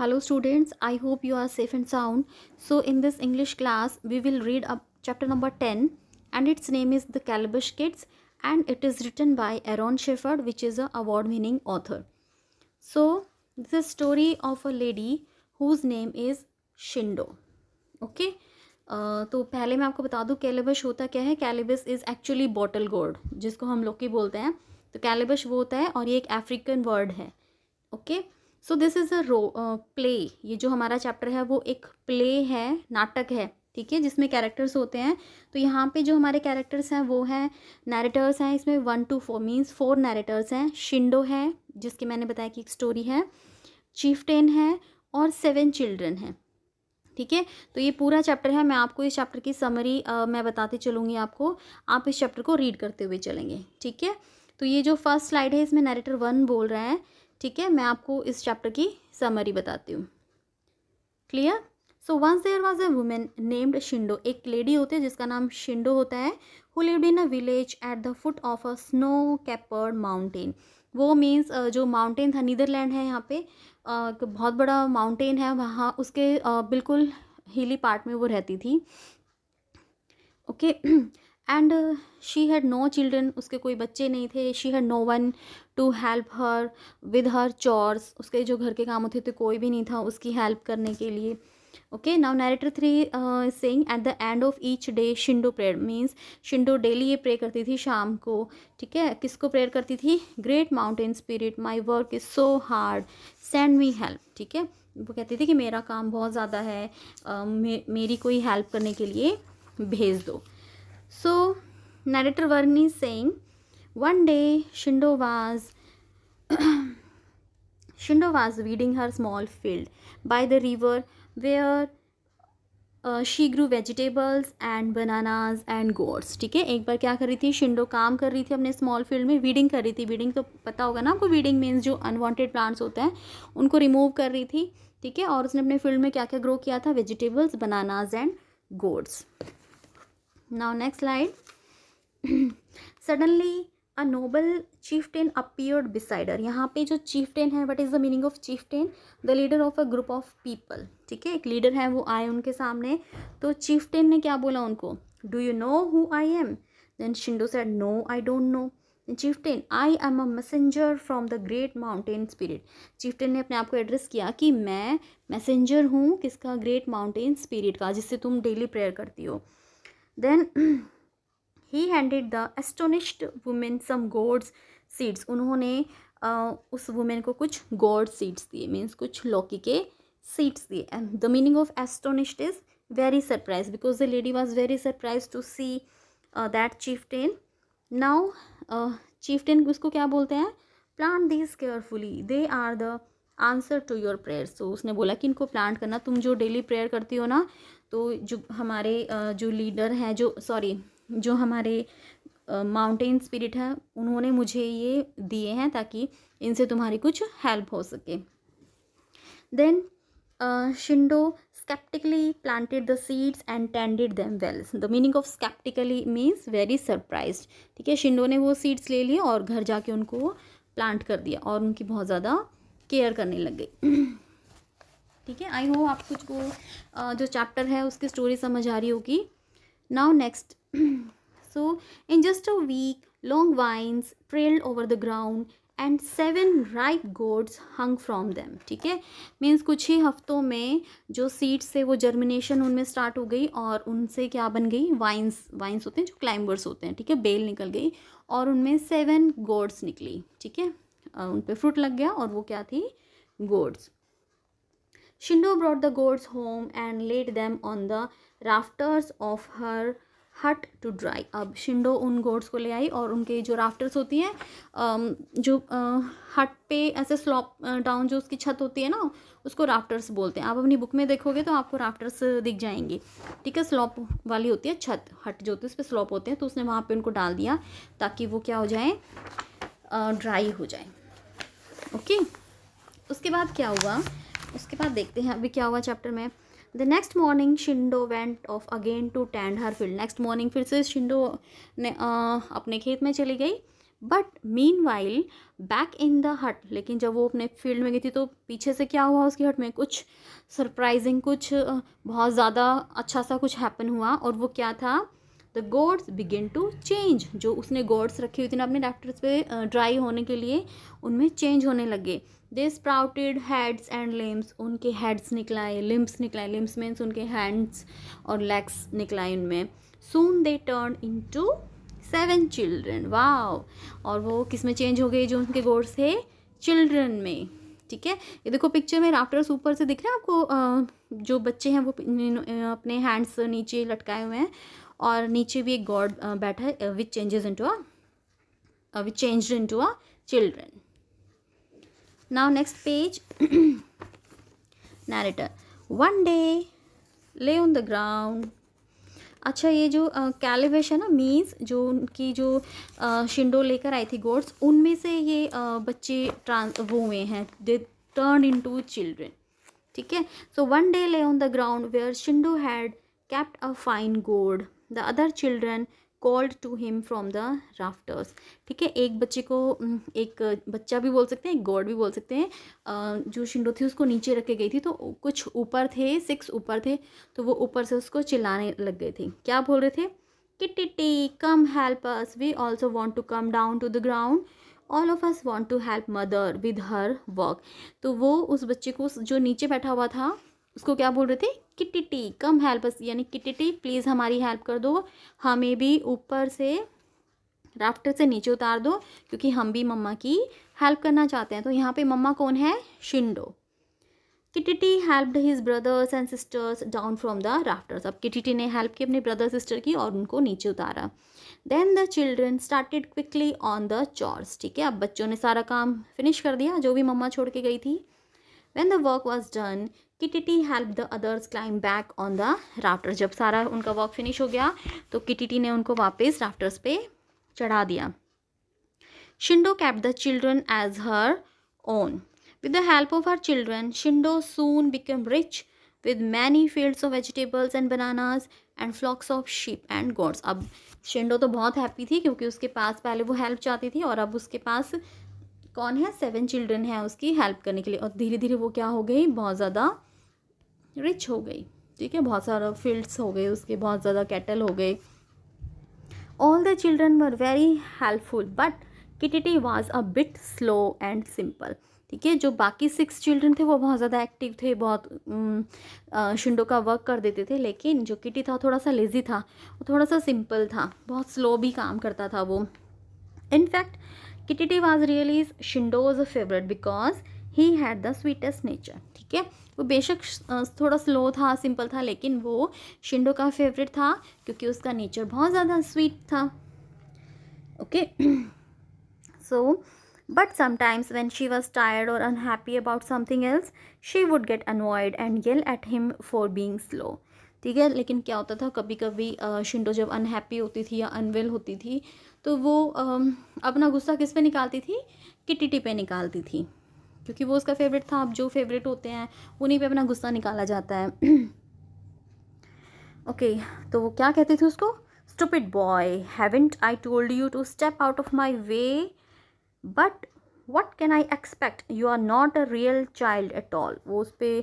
hello students i hope you are safe and sound so in this english class we will read up chapter number 10 and its name is the calabash kids and it is written by aaron shepard which is a award winning author so this is story of a lady whose name is shindo okay Uh, तो पहले मैं आपको बता दूं कैलेबस होता क्या है calabash is actually bottle gourd जिसको हम लोग की बोलते हैं तो कैलेबस वो होता है और ये एक अफ्रीकन वर्ड है okay okay? So this is a role play ये जो हमारा चैप्टर है वो एक प्ले है नाटक है ठीक है जिसमें कैरेक्टर्स होते हैं तो यहाँ पे जो हमारे कैरेक्टर्स हैं वो हैं नैरेटर्स हैं इसमें one two four means four narrators हैं शिंडो है जिसके मैंने बताया कि एक स्टोरी है चीफ टेन है और सेवन चिल्ड्रन हैं ठीक है तो ये पूरा चैप्टर है मैं आपको इस चैप्टर की समरी आ, मैं बताती चलूँगी आपको आप इस चैप्टर को रीड करते हुए चलेंगे ठीक है तो ये जो फर्स्ट स्लाइड है इसमें नैरेटर वन बोल रहा है ठीक है मैं आपको इस चैप्टर की समरी बताती हूँ clear so once there was a woman named Shindo एक लेडी होती है जिसका नाम शिंडो होता है who lived in a village at the foot of a snow capped mountain वो मीन्स जो माउंटेन था नीदरलैंड है यहाँ पे बहुत बड़ा माउंटेन है वहाँ उसके बिल्कुल हिली पार्ट में वो रहती थी okay and she had no children उसके कोई बच्चे नहीं थे she had no one to help her with her chores उसके जो घर के काम होते थे तो कोई भी नहीं था उसकी हेल्प करने के लिए okay now narrator three saying at the end of each day Shindo prayer means Shindo daily ये प्रे करती थी शाम को ठीक है किसको प्रेयर करती थी great mountain spirit my work is so hard send me help ठीक है वो कहती थी कि मेरा काम बहुत ज़्यादा है uh, मे मेरी कोई हेल्प करने के लिए भेज दो So narrator Varni is saying, one day Shindo was Shindo was weeding her small field by the river where uh, she grew vegetables and bananas and gourds ठीक है एक बार क्या कर रही थी शिंडो काम कर रही थी अपने स्मॉल फील्ड में वीडिंग कर रही थी वीडिंग तो पता होगा ना आपको वीडिंग मीन्स जो अनवांटेड प्लांट्स होते हैं उनको रिमूव कर रही थी ठीक है और उसने अपने फील्ड में क्या क्या ग्रो किया था vegetables bananas and gourds now next slide suddenly a noble chieftain appeared beside her यहाँ पे जो चीफ टेन है what is the meaning of chieftain the leader of a group of people ठीक है एक leader है वो आए उनके सामने तो चीफ टेन ने क्या बोला उनको do you know who I am then Shindo said no I don't know chieftain I am a messenger from the great mountain spirit chieftain ने अपने आप को एड्रेस किया कि मैं मैसेंजर हूँ किसका ग्रेट माउंटेन स्पिरिट का जिससे तुम डेली प्रेयर करती हो then he handed the astonished woman some gourds seeds उन्होंने आ, उस वुमेन को कुछ गॉड सीड्स दिए मीन्स कुछ लौकी के सीड्स दिए and the meaning of astonished is very surprise because the lady was very surprise to see that that now now uh, उसको क्या बोलते हैं plant this carefully they are the answer to your prayer so उसने बोला कि इनको plant करना तुम जो डेली प्रेयर करती हो ना तो जो हमारे जो लीडर हैं जो सॉरी जो हमारे माउंटेन स्पिरिट है उन्होंने मुझे ये दिए हैं ताकि इनसे तुम्हारी कुछ हेल्प हो सके then Shindo sceptically planted the seeds and tended them well the meaning of sceptically means very surprise ठीक है शिंडो ने वो सीड्स ले लिए और घर जाके उनको प्लांट कर दिया और उनकी बहुत ज़्यादा केयर करने लग गई ठीक है आई होप आप कुछ को जो चैप्टर है उसकी स्टोरी समझ आ रही होगी now next so in just a week long vines trailed over the ground and seven ripe gourds hung from them ठीक है मीन्स कुछ ही हफ्तों में जो सीड्स से वो जर्मिनेशन उनमें स्टार्ट हो गई और उनसे क्या बन गई वाइन्स वाइन्स होते हैं जो क्लाइंबर्स होते हैं ठीक है बेल निकल गई और उनमें सेवन गोड्स निकली ठीक है उन पर फ्रूट लग गया और वो क्या थी gourds Shindu brought the goats home and laid them on the rafters of her hut to dry अब शिंडो उन गोड्स को ले आई और उनके जो राफ्टर्स होती हैं जो हट पे ऐसे स्लॉप डाउन जो उसकी छत होती है ना उसको राफ्टर्स बोलते हैं आप अपनी बुक में देखोगे तो आपको राफ्टर्स दिख जाएंगे ठीक है स्लॉप वाली होती है छत हट जो होती है उस पर स्लॉप होते हैं तो उसने वहाँ पर उनको डाल दिया ताकि वो क्या हो जाए ड्राई हो जाए ओके उसके बाद क्या हुआ उसके बाद देखते हैं अभी क्या हुआ चैप्टर में the next morning Shindo went off again to tend her field next morning फिर से शिंडो ने आ, अपने खेत में चली गई but meanwhile back in the hut लेकिन जब वो अपने फील्ड में गई थी तो पीछे से क्या हुआ उसकी हट में कुछ सरप्राइजिंग कुछ बहुत ज़्यादा अच्छा सा कुछ हैपन हुआ और वो क्या था the gourds begin to change जो उसने गोड्स रखे हुए थी ना अपने डैप्टर्स पे ड्राई होने के लिए उनमें चेंज होने लगे they sprouted heads and limbs उनके हेड्स निकलाए लिम्स निकलाए लिम्स मीन्स उनके हैंड्स और लेग्स निकलाए उनमें soon they turn into seven children wow और वो किस में चेंज हो गए जो उनके गोड्स थे चिल्ड्रन में ठीक है ये देखो पिक्चर में राफ्टर्स ऊपर से दिख रहे हैं आपको जो बच्चे हैं वो अपने हैंड्स नीचे लटकाए हुए हैं और नीचे भी एक गॉड बैठा है which changes into a which changed into a children now next page narrator one day lay on the ground अच्छा ये जो कैलिवेश है ना मीन्स जो उनकी जो शिंडो लेकर आई थी गोड्स उनमें से ये बच्चे ट्रांस वो हुए हैं they turn into children ठीक है so one day lay on the ground where Shindo had kept a fine gourd the other children called to him from the rafters ठीक है एक बच्चे को एक बच्चा भी बोल सकते हैं एक गॉड भी बोल सकते हैं जो शिंडो थी उसको नीचे रखे गई थी तो कुछ ऊपर थे सिक्स ऊपर थे तो वो ऊपर से उसको चिल्लाने लग गए थे क्या बोल रहे थे Kititi come help us we also want to come down to the ground all of us want to help mother with her work तो वो उस बच्चे को जो नीचे बैठा हुआ था उसको क्या बोल रहे थे किटिटी कम हेल्प यानी किटिटी प्लीज़ हमारी हेल्प कर दो हमें भी ऊपर से राफ्टर से नीचे उतार दो क्योंकि हम भी मम्मा की हेल्प करना चाहते हैं तो यहाँ पे मम्मा कौन है Shindo Kititi helped his brothers and sisters down from the rafters अब किटिटी ने हेल्प की अपने ब्रदर सिस्टर की और उनको नीचे उतारा then the children started quickly on the chores ठीक है अब बच्चों ने सारा काम फिनिश कर दिया जो भी मम्मा छोड़ के गई थी when the work was done Kititi helped the others climb back on the rafter जब सारा उनका वर्क फिनिश हो गया तो किटिटी ने उनको वापस राफ्टर्स पे चढ़ा दिया Shindo kept the children as her own with the help of her children Shindo soon become rich with many fields of vegetables and bananas and flocks of sheep and gourds अब Shindo तो बहुत happy थी क्योंकि उसके पास पहले वो help चाहती थी और अब उसके पास कौन है सेवन चिल्ड्रन है उसकी हेल्प करने के लिए और धीरे धीरे वो क्या हो गई बहुत ज़्यादा रिच हो गई ठीक है बहुत सारा फील्ड्स हो गए उसके बहुत ज़्यादा कैटल हो गए all the children were very helpful but Kititi was a bit slow and simple ठीक है जो बाकी सिक्स चिल्ड्रन थे वो बहुत ज़्यादा एक्टिव थे बहुत शिंडो का वर्क कर देते थे लेकिन जो किटी था थोड़ा सा लेज़ी था वो थोड़ा सा सिंपल था बहुत स्लो भी काम करता था वो in fact Kititi was really Shindo's favourite because he had the sweetest nature ठीक है वो बेशक थोड़ा स्लो था सिंपल था लेकिन वो शिंडो का फेवरेट था क्योंकि उसका नेचर बहुत ज़्यादा स्वीट था okay so but sometimes when she was tired और unhappy about something else she would get annoyed and yell at him for being slow ठीक है लेकिन क्या होता था कभी कभी शिंडो जब अनहैप्पी होती थी या अनवेल होती थी तो वो अपना गुस्सा किस पे निकालती थी किटिटी पे निकालती थी क्योंकि वो उसका फेवरेट था अब जो फेवरेट होते हैं उन्हीं पे अपना गुस्सा निकाला जाता है ओके okay, तो वो क्या कहते थे उसको stupid boy haven't I told you to step out of my way but what can I expect you are not a real child at all वो उस पर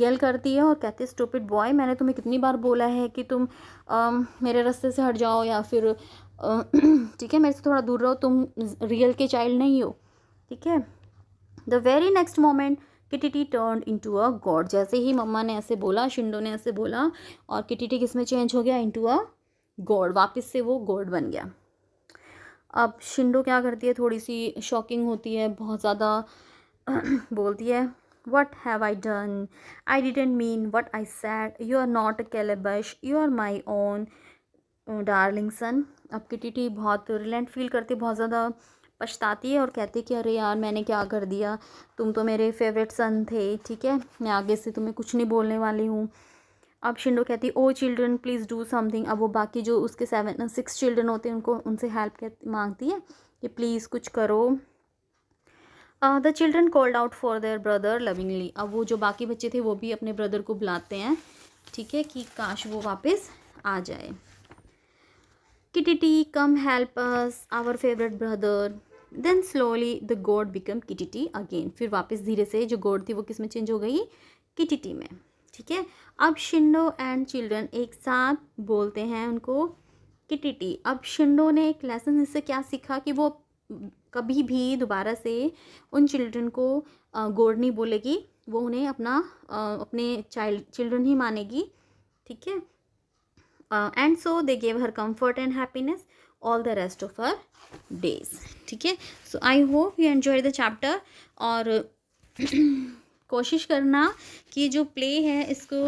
येल करती है और कहती है स्टूपिड बॉय मैंने तुम्हें कितनी बार बोला है कि तुम आ, मेरे रास्ते से हट जाओ या फिर ठीक है मेरे से थोड़ा दूर रहो तुम रियल के चाइल्ड नहीं हो ठीक है the very next moment Kititi turn into a gourd जैसे ही मम्मा ने ऐसे बोला शिंडो ने ऐसे बोला और किटिटी किस में चेंज हो गया इंटू अ गॉड वापस से वो गॉड बन गया अब शिंडो क्या करती है थोड़ी सी शॉकिंग होती है बहुत ज़्यादा बोलती है what have I done I didn't mean what I said you are not calabash you are my own darling son अब किटिटी बहुत रिलेंट फील करती है बहुत ज़्यादा पछताती है और कहती है कि अरे यार मैंने क्या कर दिया तुम तो मेरे फेवरेट सन थे ठीक है मैं आगे से तुम्हें कुछ नहीं बोलने वाली हूँ अब शिंडो कहती है oh children please do something अब वो बाकी जो उसके सेवन सिक्स चिल्ड्रन होते हैं उनको उनसे हेल्प मांगती है कि प्लीज़ कुछ करो the children called out for their brother lovingly अब वो जो बाकी बच्चे थे वो भी अपने ब्रदर को बुलाते हैं ठीक है कि काश वो वापस आ जाए Kititi come help us our favourite brother then slowly the gourd become Kititi again फिर वापस धीरे से जो गोड थी वो किस में चेंज हो गई किटिटी में ठीक है अब शिंडो एंड चिल्ड्रन एक साथ बोलते हैं उनको किटिटी अब शिंडो ने एक लेसन इससे क्या सीखा कि वो कभी भी दोबारा से उन चिल्ड्रन को गोड नहीं बोलेगी वो उन्हें अपना अपने चाइल्ड चिल्ड्रन ही मानेगी ठीक है and so they gave her comfort and happiness all the rest of our days ठीक है so I hope you enjoy the chapter और कोशिश करना कि जो प्ले है इसको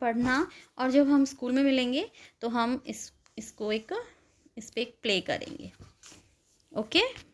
पढ़ना और जब हम स्कूल में मिलेंगे तो हम इस इसको एक इस पर एक प्ले करेंगे ओके okay?